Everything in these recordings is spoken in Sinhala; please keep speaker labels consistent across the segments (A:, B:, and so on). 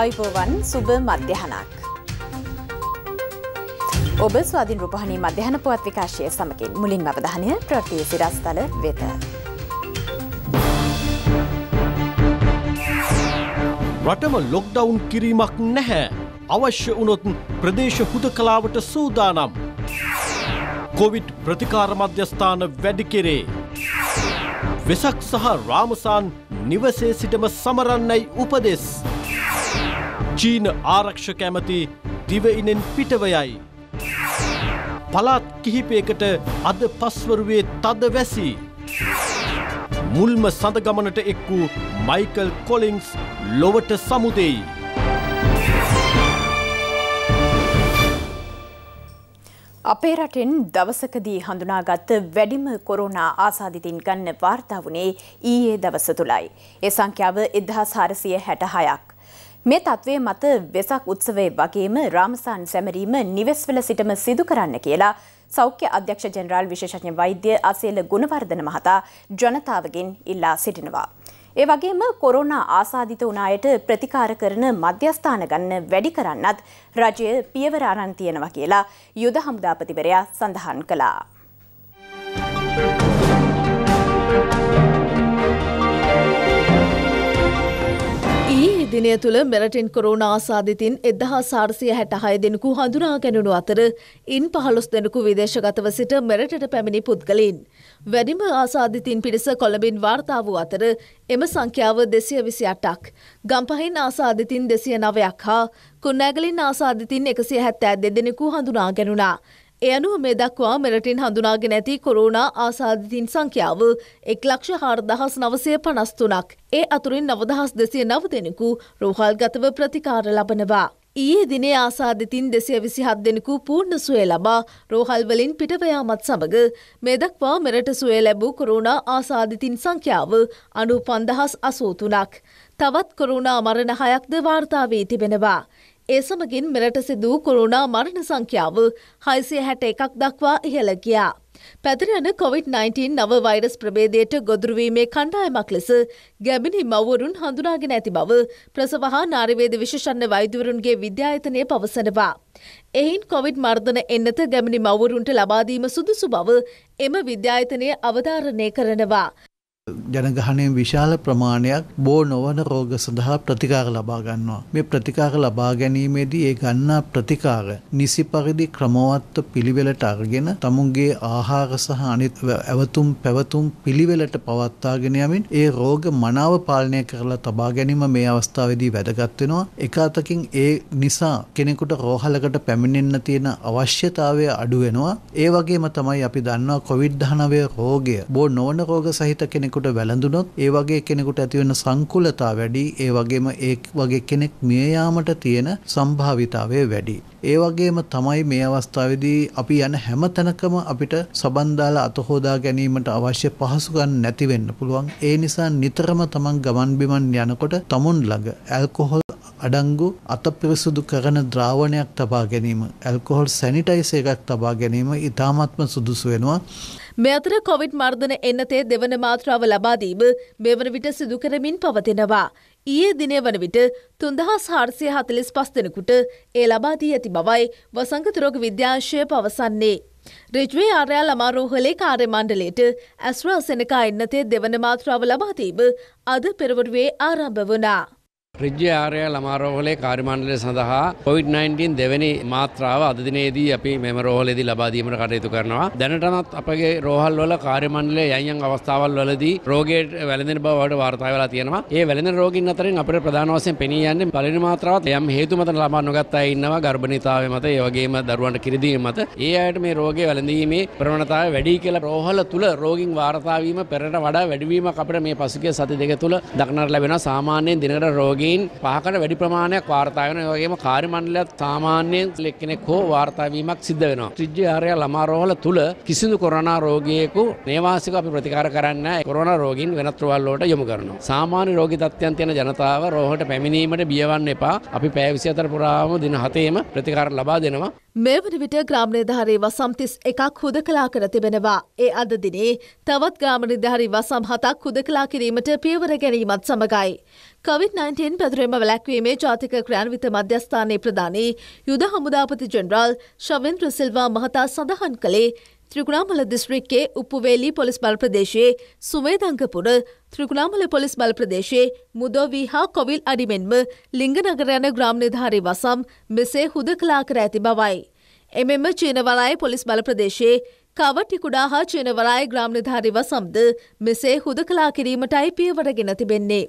A: ආයිබෝවන් සුබ මධ්‍යහනක්. ඔබ ස්වාධින් රූපහණී මධ්‍යහන පුවත් විකාශය සමකින් මුලින් අවධානය ප්‍රතිය සිරස්ථල වෙත.
B: රටම ලොක්ඩවුන් කිරීමක් නැහැ. අවශ්‍ය වනොත් ප්‍රදේශ හුද කලාවට සූදානම්. කොවිට් ප්‍රතිකාර මධ්‍යස්ථාන වැඩි කෙරේ. වෙසක් සහ රාමසාන් නිවසේ සිටම සමරන්නයි උපදෙස්. චීන ආරක්ෂක ඇමති දිවයිනෙන් පිටවයයි. පලාත් කිහිපයකට අද පස්වරුවේ තද වැසි. මුල්ම සඳගමනට එක් වූ මයිකල් කොලින්ස් ලොවට සමුදෙයි.
A: අපේ රටෙන් දවසකදී හඳුනාගත් වැඩිම කොරෝනා ආසාධිතින් ගන්න වාර්තා වුණේ ඊයේ දවස තුළයි. ඒ සංඛ්‍යාව එදහස් හාරසිය හැට හයක්. මේ තත්ත්වය මත වෙසක් උත්සවේ වගේම රාමසාන් සැමරීම නිවෙස්වල සිටම සිදු කරන්න කියලා සෞඛ්‍ය අධ්‍යක්ෂ ජනරාල් විශේෂඥ වෛද්‍ය අසේල ගුණවර්ධන මහතා ජනතාවගෙන් ඉල්ලා සිටිනවා. ඒ වගේම කොරෝනා ආසාධිත වුණායට ප්‍රතිකාර කරන මධ්‍යස්ථාන ගන්න වැඩි කරන්නත් රජය පියවර අරන් තියෙනවා කියලා යුද හමුදාපතිවරයා සඳහන් කළා.
C: දිනය තුළ මෙරටින් කොරුණ ආසාධිතින් එදහා සාර්සිය හැට හය දෙනෙකු හඳුනා ගැනුණු අතර ඉන් පහළුස් දෙනෙකු විදේශගතව සිට මෙරටට පැමිණි පුද්ගලින්. වැඩිම ආසාධිතින් පිරිස කොළඹින් වාර්තා වූ අතර එම සංඛ්‍යාව දෙසිය විසි අටක්. ගම්පහින් ආසාධිතින් දෙසිය නවයක් හා කුන්නෑගලින් ආසාධිතින් එකසිය හැත්තෑ දෙදෙනෙකු හඳුනා ගැනුණා. ඒ අනුව මේ දක්වා මෙරටින් හඳුනාගෙන ඇති කොරෝනා ආසාධිතින් සංඛ්‍යාව එක් ලක්ෂ හාර්දහස් නවසය පනස්තුනක්. ඒ අතුරින් නවදහස් දෙසිය නව දෙනෙකු රෝහල්ගතව ප්‍රතිකාර ලබනවා. ඊයේ දිනේ ආසාධිතින් දෙසය විසි හත් දෙනෙකු පූර්ණ සුවේ ලබා රෝහල්වලින් පිටවයාමත් සමඟ මේ දක්වා මෙරට සුවේ ලැබූ කොරුණා ආසාධිතින් සංඛ්‍යාව අනු පන්දහස් අසූතුනක්. තවත් කොරුණා මරණ හයක්ද වාර්තාාවී තිබෙනවා. ඒ සමගින් මෙරට සිදූ කොරුණා මරණ සංඛ්‍යාව හයිසිය හැට එකක් දක්වා ඉහළ ගියා. පැතිරයන COොVID-19 නව වෛරස් ප්‍රබේදයට ගොදුරුවීමේ කණ්ඩායමක් ලෙස ගැබිණි මවරුන් හඳුනාගෙන ඇති බව ප්‍රසවහා නාරිවේද විශෂන්න වෛදවරුන්ගේ විද්‍යායතනය පවසනවා. එහින් කොවිඩ් මර්ධන එන්නත ගැමිණි මවරුන්ට ලබාදීම සුදුසු බව එම විද්‍යායතනය අවධාරණය කරනවා.
B: ජනගහනයෙන් විශාල ප්‍රමාණයක් බෝ නොවන රෝග සඳහා ප්‍රතිකාර ලබා ගන්නවා. මේ ප්‍රතිකාර ලබා ගැනීමේදී ඒ ගන්නා ප්‍රතිකාර නිසි පරිදි ක්‍රමවත්ව පිළිවෙලට අරගෙන තමුන්ගේ ආහාර සහ අනිත් ඇවතුම් පැවතුම් පිළිවෙලට පවත්වාගෙන යමින් ඒ රෝග මනාව පාලනය කරලා තබා ගැනීම මේ අවස්ථාවේදී වැදගත් වෙනවා. එක අතකින් ඒ නිසා කෙනෙකුට රෝහලකට පැමිණෙන්න තියෙන අවශ්‍යතාවය අඩු වෙනවා. ඒ වගේම තමයි අපි දන්නවා කොවිඩ් 19 රෝගය බෝ නොවන රෝග සහිත කෙනෙකුට කෙනෙකුට වැළඳුනොත් ඒ වගේ කෙනෙකුට ඇතිවෙන සංකුලතා වැඩි ඒ වගේම ඒ වගේ කෙනෙක් මිය යාමට තියෙන සම්භාවිතාවය වැඩි. ඒ වගේම තමයි මේ අවස්ථාවේදී අපි යන හැම තැනකම අපිට සබන් දාලා අත හොදා ගැනීමට අවශ්‍ය පහසුකම් නැති වෙන්න පුළුවන්. ඒ නිසා නිතරම තමන් ගමන් බිමන් යනකොට තමුන් ළඟ ඇල්කොහොල් අඩංගු අතපිරිසුදු කරන ද්‍රාවණයක් තබා ගැනීම ඇල්කොහොල් සැනිටයිස එකක් තබා ගැනීම ඉතාමත්ම සුදුසු වෙනවා
C: මේ අතර කොවිඩ් මර්ධන එන්නතේ දෙවන මාත්‍රාව ලබාදීම මෙවන විට සිදුකරමින් පවතිනවා. ඊයේ දිනය වන විට තුන්දහස් හාර්සිය හතලිස් පස් දෙනකුට ඒ ලබාදී ඇති බවයි වසංගතුරෝග විද්‍යාශය පවසන්නේ. රෙජ්වේ ආර්යා ළමාරෝහලේ කාර්ය මණ්ඩලයට ඇස්රා සෙනකා එන්නතේ දෙවන මාත්‍රාව ලබාදීම අද පෙරවරුවේ ආරම්භ වනා.
D: ්‍රජ්‍ය ආරය ළමාරෝහලේ කාරිමණ්ඩලය සඳහා පොවිD-19 දෙවැනි මාත්‍රාව අදදිනේදී අපි මෙම රෝහලෙදී ලබාදීමට කටයුතු කරනවා. දැනටනත් අපගේ රෝහල් වල කාරිමණ්ඩලය යයියන් අවස්ථාවල් වලදී රෝගයට වැළඳෙන බවට වාර්තා වෙලා තියෙනවා. ඒ වැළඳෙන රෝගීන් අතරින් අපිට ප්‍රධාන වශයෙන් පෙනී යන්නේ පළවෙනි මාත්‍රාවත් යම් හේතු මත ලබා නොගත් අය ඉන්නවා ගර්භණීතාවය මත ඒ වගේම දරුවන්ට කිරිදීම මත. ඒ අයට මේ රෝගය වැළඳීමේ ප්‍රවණතාවය වැඩි කියලා රෝහල තුල රෝගීන් වාර්තා වීම පෙරට වඩා වැඩිවීමක් අපිට මේ පසුගිය සති දෙක තුල දක්නට ලැබෙනවා. සාමාන්‍යයෙන් දිනකට රෝගීන් සෙයින් පහකට වැඩි ප්‍රමාණයක් වාර්තා වෙන වගේම කාර්යමණ්ඩලයක් සාමාන්‍යයෙන් එක්කෙනෙක් හෝ වාර්තාවීමක් සිද්ධ වෙනවා. ත්‍රිජ්‍යාරය ළමා රෝහල තුල කිසිදු කොරෝනා රෝගියෙකු නේවාසිකව අපි ප්‍රතිකාර කරන්නේ නැහැ. කොරෝනා රෝගීන් වෙනත් රෝහල් වලට යොමු කරනවා. සාමාන්‍ය රෝගී තත්ත්වයන් තියෙන ජනතාව රෝහලට පැමිණීමට බියවන්න එපා. අපි පැය 24 පුරාම දින 7ේම ප්‍රතිකාර ලබා දෙනවා.
C: මේ වන විට ග්‍රාම නිධාරී වසම් තිස් එකක් හුදකලා කර තිබෙනවා. ඒ අද දිනේ තවත් ග්‍රාම නිධාරී වසම් හතක් හුදකලා කිරීමට පියවර ගැනීමත් සමගයි. COVID-19 පැතුරෙම වැලැක්වීමේ ජාතික ක්‍රියාන්විත මධ්‍යස්ථානයේ ප්‍රධානී යුද හමුදාපති ජෙනරාල් ශවෙන්ද්‍ර සිල්වා මහතා සඳහන් කළේ ත්‍රිකුණාමල දිස්ත්‍රික්කේ උප්පුවේලී පොලිස් බල ප්‍රදේශයේ සුවේදංගපුර ත්‍රිකුණාමල පොලිස් බල ප්‍රදේශයේ මුදෝවී හා කොවිල් අඩිමෙන්ම ලිංගනගර යන ග්‍රාම නිධාරී වසම් මෙසේ හුද කලා කර ඇති බවයි. එමෙම චීනවලාය පොලිස් බල ප්‍රදේශයේ කවටිකුඩා හා චීනවලාය ග්‍රාම නිධාරී වසම්ද මෙසේ හුද කලා කිරීමටයි පියවරගෙන තිබෙන්නේ.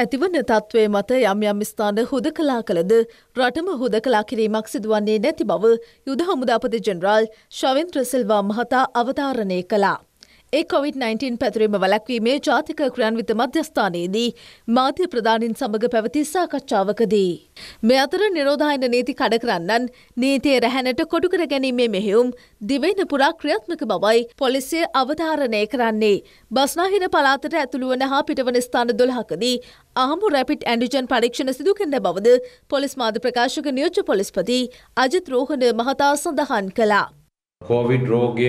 C: ඇතිවන තත්ත්වය මත යම් යම් ස්ථාන හුදකලා කළද රටම හුදකලා කිරීමක් සිදුවන්නේ නැති බව යුද හමුදාපති ජෙනරාල් ශවින්ත්‍රසිල්වා මහතා අවධාරණය කළා. ඒ කොවිD-19 පැතුරීම වලක්වීමේ ජාතික ක්‍රියන්විත මධ්‍යස්ථානයේදී මාධ්‍ය ප්‍රධානින් සමඟ පැවති සාකච්ඡාවකදී. මෙ අතර නිරෝධායන නීති කඩ කරන්නන් නීතිය රැහැනට කොටුකර ගැනීමේ මෙහෙවුම් දිවෙන පුරා ක්‍රියාත්මක බවයි පොලිසිය අවධාරණය කරන්නේ. බස්නාහිර පලාතට ඇතුළුවන හා පිටවන ස්ථාන දොළහකදී ආමු රැපිට් ඇන්ඩිජන් පරීක්ෂණ සිදු කරන බවද පොලිස් මාධ්‍ය ප්‍රකාශක නියෝජ්‍ය පොලිස්පති අජිත් රෝහණ මහතා සඳහන් කළා.
E: කෝවිඩ් රෝගය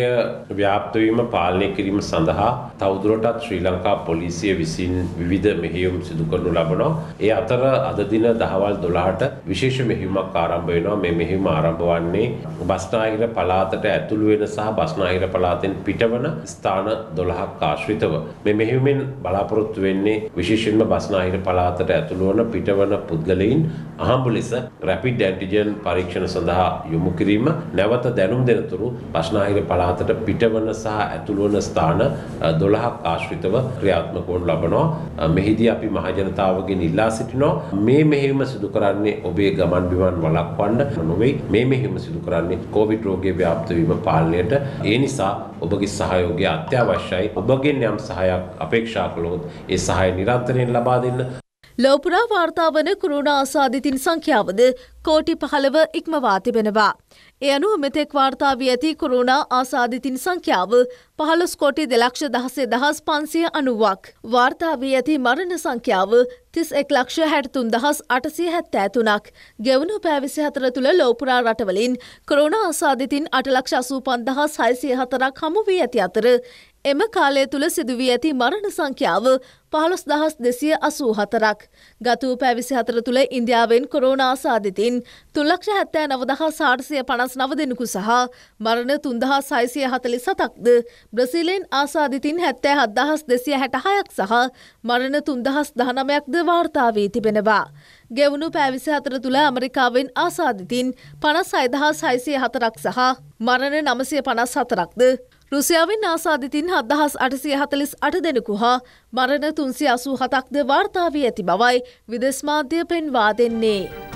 E: ව්‍යාප්තවීම පාලනය කිරීම සඳහා තවදුරටත් ශ්‍රී ලංකා පොලිසිය විසින් විධ මෙහියුම් සිදු කරනු ලබනවා. ඒ අතර අද දින දහවල් දොළහට විශේෂ මෙහිමක් ආරම්භ වෙනවා. මේ මෙහිම ආරම්භ වන්නේ බස්නාහිර පළාතට ඇතුළු වෙන සහ බස්නාහිර පළාතෙන් පිටවන ස්ථාන 12ක් ආශ්‍රිතව මේ මෙහිමෙන් බලාපොරොත්තු වෙන්නේ විශේෂයෙන්ම බස්නාහිර පළාතට ඇතුළු වන පිටවන පුද්ගලයින් අහඹු ලෙස රැපිඩ් ඇන්ටිජන් පරීක්ෂණ සඳහා යොමු කිරීම නැවත දැනුම් දෙනතුරු බස්නාහිර පළාතට පිටවන සහ ඇතුළුවන ස්ථාන 12ක් ආශ්‍රිතව ක්‍රියාත්මක වනු ලබනවා. මෙහිදී අපි මහජනතාවගෙන් ඉල්ලා සිටිනවා මේ මෙහෙයුම සිදු කරන්නේ ඔබේ ගමන් බිමන් වළක්වන්න නොවේ. මේ මෙහෙයුම සිදු කරන්නේ කොවිඩ් රෝගයේ ව්‍යාප්ත වීම පාලනයට. ඒ නිසා ඔබගේ සහයෝගය අත්‍යවශ්‍යයි. ඔබගෙන් යම් සහයක් අපේක්ෂා කළොත් ඒ සහාය නිරන්තරයෙන් ලබා දෙන්න.
C: ලෝපුරා වාර්තාාවන කුරුණ ආසාධිතින් සංඛ්‍යාවද කෝටි පහළව ඉක්මවා තිබෙනවා. එයනු මෙතෙක් වාර්තා වී ඇති කොරුණා ආසාධිතින් සංඛ්‍යාව පහළොස් කොටි දෙලක්ෂ දහසේ දහස් පන්සිය අනුවක්. වාර්තා වී ඇති මරණ සංඛ්‍යාව තිස් එක් ලක්ෂ හැටතුන් දහස් අටසිය හැත්තෑතුනක් ගෙවුණු පෑවිසි හතර තුළ ලෝපුරා රටවලින් කොරුණ ආසාධිතින් අටලක්ෂ අසූ පන්දහස් හයිසිය හතරක් හමු වී ඇති අතර එම කාලය තුළ සිදුවී ඇති මරණ සංඛ්‍යාව පහළොස් දහස් දෙසිය අසූ හතරක්. ගතූ පැවිසි හතර තුළ ඉන්දියාවෙන් කොරෝනාසාධිතින් මින් තුන්ලක්ෂ හැත්තෑ නවදහා සාර්සය පනස් නව දෙනෙකු සහ මරණ තුන්දහා සයිසිය හතලි සතක්ද බ්‍රසිලෙන් ආසාධිතින් හැත්තෑ හත්දහස් දෙසිය හැටහයක් සහ මරණ තුන්දහස් දහනමයක්ද වාර්තාාවී තිබෙනවා. ගෙවුණු පැවිසි හතර තුළ ඇමරිකාවෙන් ආසාධිතින් පනස් අයිදහස් හයිසිය හතරක් සහ මරණ නමසය පනස් හතරක්ද. රුසියාවෙන් ආසාධිතින් හත්දහස් අටසිය හතලිස් අට දෙනෙකු හා මරණ තුන්සි අසූ හතක්ද වාර්තාාවී ඇති බවයි විදෙස්මාධ්‍ය පෙන්වා දෙන්නේ.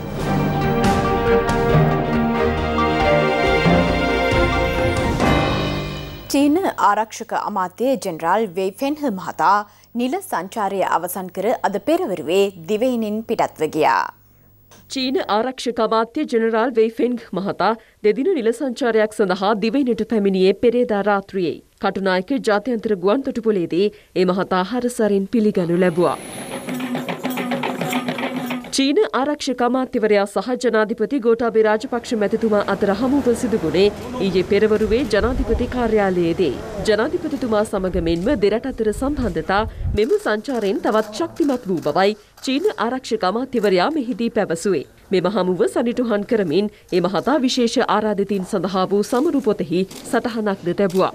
A: චීන ආරක්ෂක අමාත්‍යය ජෙනරාල් වෙයිෆෙන්හ මහතා නිල සංචාරය අවසන් කර අද පෙරවරුවේ දිවයිනින් පිටත්ව ගියා.
F: චීන ආරක්ෂක අමාත්‍ය ජෙනරාල් වෙයිෆෙන්ග් මහතා දෙදින නිල සංචාරයක් සඳහා දිවයිනට පැමිණියේ පෙරේදා රාත්‍රියේ. කටුනායක ජාත්‍යන්තර ගුවන් තොටුපොලේදී ඒ මහතා හරසරින් පිළිගනු ලැබුවා. චීන ආරක්ෂක අමාත්‍යවරයා සහ ජනාධිපති ගෝඨාභය රාජපක්ෂ මැතිතුමා අතර හමුව සිදුගුණේ ඊයේ පෙරවරුවේ ජනාධිපති කාර්යාලයේදී. ජනාධිපතිතුමා සමග මෙන්ම දෙරට අතර සම්බන්ධතා මෙම සංචාරයෙන් තවත් ශක්තිමත් වූ බවයි චීන ආරක්ෂක අමාත්‍යවරයා මෙහිදී පැවසුවේ. මෙම හමුව සනිටුහන් කරමින් ඒ මහතා විශේෂ ආරාධිතින් සඳහා වූ සමරු පොතෙහි සටහනක්ද තැබුවා.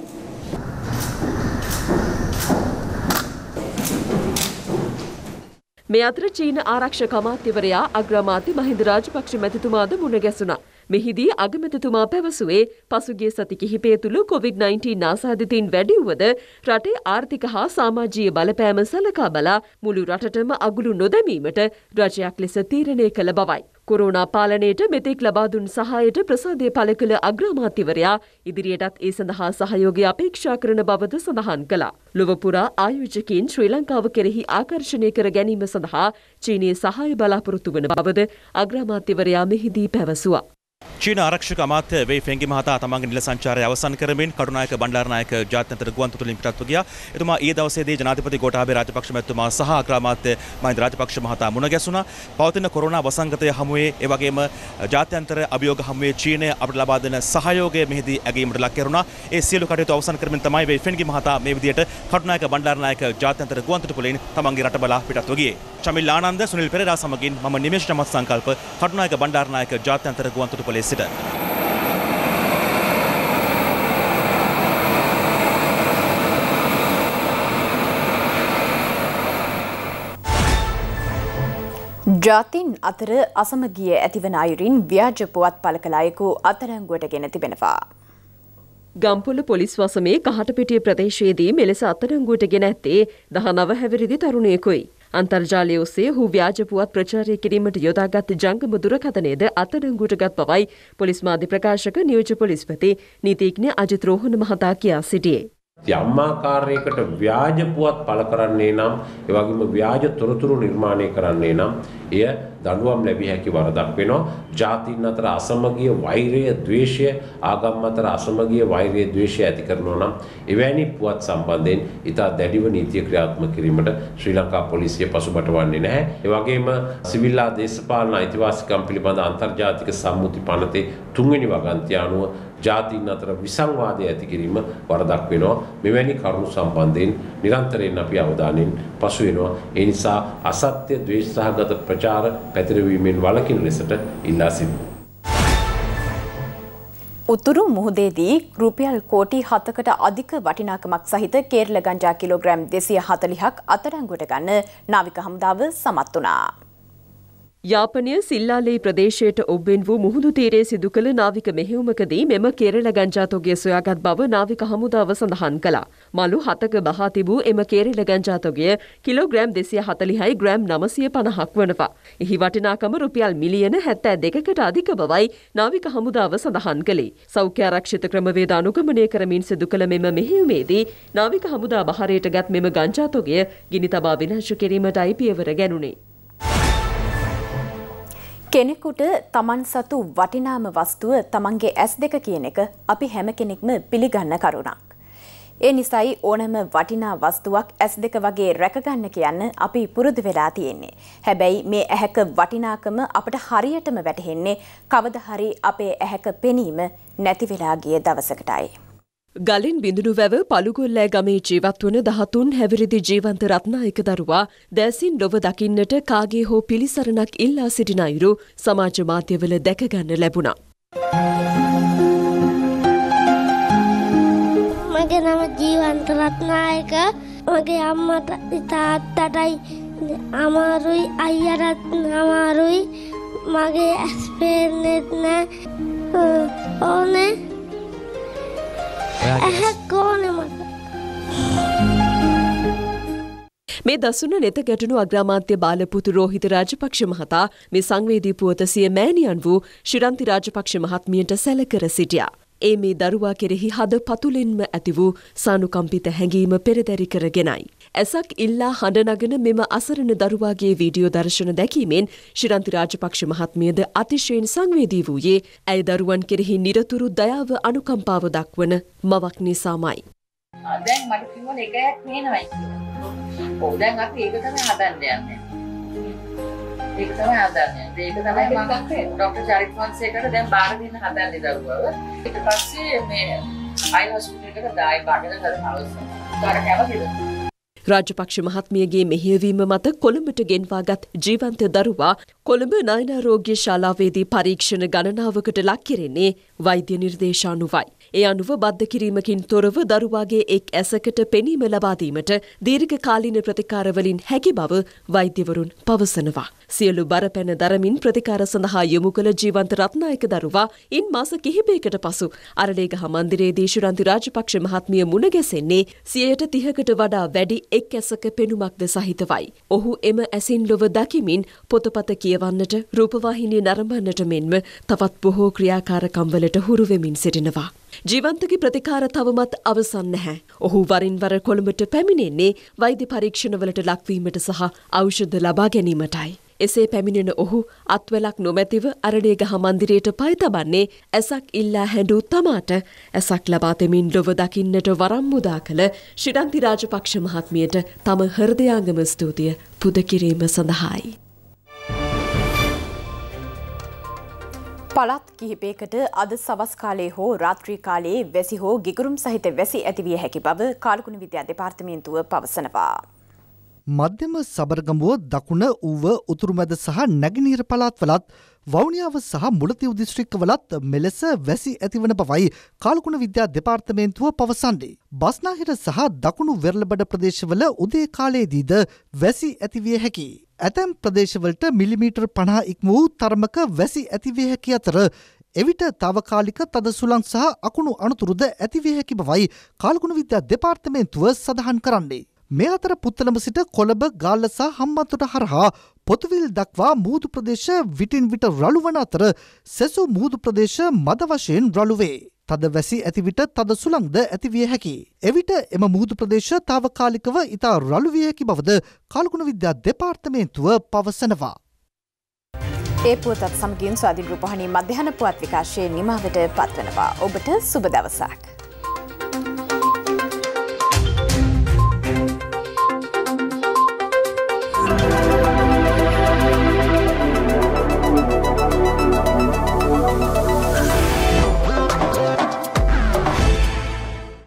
F: මේ අතර චීන ආරක්ෂක අමාත්‍යවරයා අග්‍රාමාත්‍ය මහින්ද රාජපක්ෂ මැතිතුමාද මුණ ගැසුණා. මෙහිදී අගමැතිතුමා පැවසුවේ පසුගිය සති කිහිපය තුළ COVID-19 ආසාදිතින් වැඩිවුවද රටේ ආර්ථික හා සමාජීය බලපෑම සලකා බලා මුළු රටටම අගුළු නොදැමීමට රජයක් ලෙස තීරණය කළ බවයි. කොරෝනා පාලනයට මෙතෙක් ලබා දුන් සහායට ප්‍රසාදය පළ කළ අග්‍රාමාත්‍යවරයා ඉදිරියටත් ඒ සඳහා සහයෝගය අපේක්ෂා කරන බවද සඳහන් කළා. ලොව පුරා ආයෝජකයන් ශ්‍රී ලංකාව කෙරෙහි ආකර්ෂණය කර ගැනීම සඳහා චීනයේ සහාය බලාපොරොත්තු වන බවද අග්‍රාමාත්‍යවරයා මෙහිදී පැවසුවා.
B: චීන ආරක්ෂක අමාත්‍ය වෙයි ෆෙන්ගි මහතා තමන්ගේ නිල සංචාරය අවසන් කරමින් කඩුනායක බණ්ඩාරනායක ජාත්‍යන්තර ගුවන් තොටුපළින් පිටත්ව ගියා. එතුමා ඊයේ දවසේදී ජනාධිපති ගෝඨාභය රාජපක්ෂ මැතිතුමා සහ අග්‍රාමාත්‍ය මහින්ද රාජපක්ෂ මහතා මුණ ගැසුණා. පවතින කොරෝනා වසංගතය හමුවේ ඒ වගේම ජාත්‍යන්තර අභියෝග හමුවේ චීනය අපට ලබා දෙන සහයෝගය මෙහිදී ඇගීමට ලක් කරුණා. ඒ සියලු කටයුතු අවසන් කරමින් තමයි වෙයි ෆෙන්ගි මහතා මේ විදියට කඩුනායක බණ්ඩාරනායක ජාත්‍යන්තර ගුවන් තොටුපළින් තමන්ගේ රට බලා පිටත්ව ගියේ. චමිල් ආනන්ද සුනිල් පෙරේරා සමගින් මම නිමේෂ් නමත් සංකල්ප කඩුනායක බණ්ඩාරනායක ජාත්‍යන්තර ගුවන් තොටුපළ පොලිසිට.
A: ජාතින් අතර අසමගිය ඇතිවන අයුරින් ව්‍යාජ පුවත් පල
F: කලායකු අතරංගුවට ගෙන තිබෙනවා. ගම්පොල පොලිස් වසමේ කහටපිටිය ප්‍රදේශයේදී මෙලෙස අතරංගුවට ගෙන ඇත්තේ දහ නව හැවිරිදි තරුණයකුයි. අන්තර්ජාලය ඔස්සේ හු ව්‍යාජපුවත් ප්‍රචාරය කිරීමට යොදාගත් ජංගම දුරකථනයද අත්අඩංගුවටගත් බවයි පොලිස් මාධ්‍ය ප්‍රකාශක නියෝජ්‍ය පොලිස්පති නීතිඥ අජිත් රෝහණ මහතා කියා සිටියේ.
E: යම් ආකාරයකට ව්‍යාජ පුවත් පළ කරන්නේ නම් ඒ වගේම ව්‍යාජ තොරතුරු නිර්මාණය කරන්නේ නම් එය දඬුවම් ලැබිය හැකි වරදක් වෙනවා ජාතීන් අතර අසමගිය වෛරය ද්වේෂය ආගම් අතර අසමගිය වෛරය ද්වේෂය ඇති කරනවා නම් එවැනි පුවත් සම්බන්ධයෙන් ඉතා දැඩිව නීතිය ක්‍රියාත්මක කිරීමට ශ්‍රී ලංකා පොලිසිය පසුබට වන්නේ නැහැ ඒ වගේම සිවිල්ලා දේශපාලන අයිතිවාසිකම් පිළිබඳ අන්තර්ජාතික සම්මුති පනතේ තුන්වෙනි වගන්තිය අනුව ජාතීන් අතර විසංවාදය ඇති කිරීම වරදක් වෙනවා. මෙවැනි කරුණු සම්බන්ධයෙන් නිරන්තරයෙන් අපි අවධානයෙන් පසු වෙනවා. ඒ නිසා අසත්‍ය ද්වේෂ සහගත ප්‍රචාර පැතිරවීමෙන් වළකින ලෙසට ඉල්ලා සිටිනවා.
A: උතුරු මුහුදේදී රුපියල් කෝටි හතකට අධික වටිනාකමක් සහිත කේරළ ගංජා කිලෝග්‍රෑම් දෙසිය හතලිහක් අතරංගුවට ගන්න නාවික හමුදාව සමත් වනා.
F: යාපනය සිල්ලාලේ ප්‍රදේශයට ඔබ්බෙන් වූ මුහුදු තීරේ සිදු කළ නාවික මෙහිවුමකදී මෙම කේරළ ගංජාතොගේ සොයාගත් බව නාවික හමුදාව සඳහන් කළා. මලු හතක බහා තිබූ එම කේරළ ගංජාතොගය කිලෝග්‍රෑම් දෙසිය හතලිහයි ග්‍රෑම් නමසය පණහක් වනවා. එහි වටිනාකම රුපියල් මිලියන හැත්තෑ දෙකට අධික බවයි නාවික හමුදාව සඳහන් කළේ. සෞඛ්‍යාරක්ෂිත ක්‍රමවේද අනුගමනය කරමින් සිදු කළ මෙම මෙහිවුමේදී නාවික හමුදා බහරයට ගත් මෙම ගංජාතොගය ගිනි තබා විනාශ කිරීමටයි පියවර ගැනුණේ.
A: කෙනෙකුට තමන් සතු වටිනාම වස්තුව තමන්ගේ ඇස් දෙක කියන එක අපි හැම කෙනෙක්ම පිළිගන්න කරුණක්. ඒ නිසයි ඕනම වටිනා වස්තුවක් ඇස් දෙක වගේ රැකගන්න කියන්න අපි පුරුදු වෙලා තියෙන්නේ. හැබැයි මේ ඇහැක වටිනාකම අපට හරියටම වැටහෙන්නේ කවද හරි
F: අපේ ඇහැක පෙනීම නැති වෙලා ගිය දවසකටයි. ගලින් බිඳුණු වැව පළුගොල්ලෑ ගමේ ජීවත් වන දහතුන් හැවිරිදි ජීවන්ත රත්නායක දරුවා දැසින් ලොව දකින්නට කාගේ හෝ පිළිසරණක් ඉල්ලා සිටින අයුරු සමාජ මාධ්‍යවල දැකගන්න ලැබුණා.
E: මගේ නම ජීවන්ත රත්නායක මගේ අම්මට තාත්තටයි අමාරුයි අයියටත් අමාරුයි මගේ ඇස්පේරනෙත් නෑ ඕනේ ඇහක් ඕනේ මට
F: මේ දසුන නෙත ගැටුණු අග්‍රාමාත්‍ය බාලපුතු රෝහිත රාජපක්ෂ මහතා මේ සංවේදී පුවත සිය මෑණියන් වූ ශිරන්ති රාජපක්ෂ මහත්මියට සැලකර සිටියා. ඒ මේ දරුවා කෙරෙහි හද පතුලෙන්ම ඇති වූ සානුකම්පිත හැඟීම පෙරදැරි කරගෙනයි. ඇසක් ඉල්ලා හඬනගෙන මෙම අසරණ දරුවාගේ වීඩියෝ දර්ශන දැකීමෙන් ශිරන්ති රාජපක්ෂ මහත්මියද අතිශයෙන් සංවේදී වූයේ ඇය දරුවන් කෙරෙහි නිරතුරු දයාව අනුකම්පාව දක්වන මවක් නිසාමයි.
B: දැන් මට කිව්වොත් එක හැක් පේනවයි කියලා. ඔව් දැන් අපි ඒක තමයි හදන්න යන්නේ. ඒක තමයි හදන්නේ. ඒක තමයි මම ડોક્ટર චරිත් වංශයකට දැන් බාර දෙන්න හදන්නේ දරුවව. ඊට පස්සේ මේ අය හොස්පිටල් එකට දායි බාගෙන
F: කරනවස්. උඩට කැවතිද? රාජපක්ෂ මහත්මියගේ මෙහෙයවීම මත කොළඹට ගෙන්වාගත් ජීවන්ත දරුවා කොළඹ නයනාරෝග්‍ය ශාලාවේදී පරීක්ෂණ ගණනාවකට ලක් කෙරෙන්නේ වෛද්‍ය නිර්දේශානුවයි. ඒ අනුව බද්ධ කිරීමකින් තොරව දරුවාගේ එක් ඇසකට පෙනීම ලබා දීමට දීර්ඝකාලීන ප්‍රතිකාරවලින් හැකි බව වෛද්‍යවරුන් පවසනවා. සියලු බරපැන දරමින් ප්‍රතිකාර සඳහා යොමු කළ ජීවන්ත රත්නායක දරුවා ඉන් මාස කිහිපයකට පසු අරලේගහ මන්දිරයේදී ශුරන්ති රාජපක්ෂ මහත්මිය මුණ ගැසෙන්නේ 130කට වඩා වැඩි එක් ඇසක පෙනුමක්ද සහිතවයි. ඔහු එම ඇසින් ලොව දකිමින් පොතපත කියවන්නට රූපවාහිනිය නරඹන්නට මෙන්ම තවත් බොහෝ ක්‍රියාකාරකම්වලට හුරු වෙමින් සිටිනවා. ජීවන්තගේ ප්‍රතිකාර තවමත් අවසන් නැහැ. ඔහු වරින් වර කොළඹට පැමිණෙන්නේ වෛද්‍ය පරීක්ෂණවලට ලක්වීමට සහ ඖෂධ ලබා ගැනීමටයි. එසේ පැමිණෙන ඔහු අත්වලක් නොමැතිව අරණේගහ මන්දිරයට පයිතබන්නේ ඇසක් ඉල්ලා හැඬූ තමාට ඇසක් ලබා දෙමින් ලොව දකින්නට වරම් මුදා කළ ශ්‍රීඩන්ති රාජපක්ෂ මහත්මියට තම හෘදයාංගම ස්තුතිය පුද කිරීම සඳහායි. පළත් කිහිපයකට
A: අද සවස් කාලයේ හෝ රාත්‍රී කාලයේ වැසි හෝ ගිගුරුම් සහිත වැසි ඇතිවිය හැකි බව කාලකුණ විද්‍යා දෙපාර්තමේන්තුව පවසනවා.
B: මධ්‍යම සබරගමුව දකුණ ඌව උතුරුමැද සහ නැගනීර පළාත්වලත් වවුනියාව සහ මුලතිව් දිස්ත්‍රික්කවලත් මෙලෙස වැසි ඇතිවන බවයි කාලකුණ විද්‍යා දෙපාර්තමේන්තුව පවසන්නේ. බස්නාහිර සහ දකුණු වෙරළබඩ ප්‍රදේශවල උදේ කාලයේදීද වැසි ඇතිවිය හැකි. ඇතැම් ප්‍රදේශවලට මිලිමීටර් පණා ඉක්ම වූ තර්මක වැසි ඇතිවිය හැකි අතර එවිට තාවකාලික තද සුලන් සහ අකුණු අනතුරුද ඇතිවිය හැකි බවයි කාල්ගුණ විද්‍යා දෙපාර්තමේන්තුව සඳහන් කරන්නේ. මේ අතර පුත්තලම සිට කොළඹ ගාල්ල සහ හම්බන්තොට හරහා පොතුවිල් දක්වා මුහුදු ප්‍රදේශ විටින් විට රළුවන අතර සෙසු මුහුදු ප්‍රදේශ මද වශයෙන් රළුවේ. තද වැසි ඇතිවිට තද සුළංද ඇතිවිය හැකි. එවිට එම මුහුදු ප්‍රදේශ තාවකාලිකව ඉතා රළුවිය හැකි බවද කල්ගුණ විද්‍යා දෙපාර්තමේන්තුව පවසනවා.
A: ඒ පුවතත් සමගින් ස්වාධීන් රූපහණී මධ්‍යහන පුවත් විකාශයේ නිමාවට පත්වනවා. ඔබට සුබ දවසක්.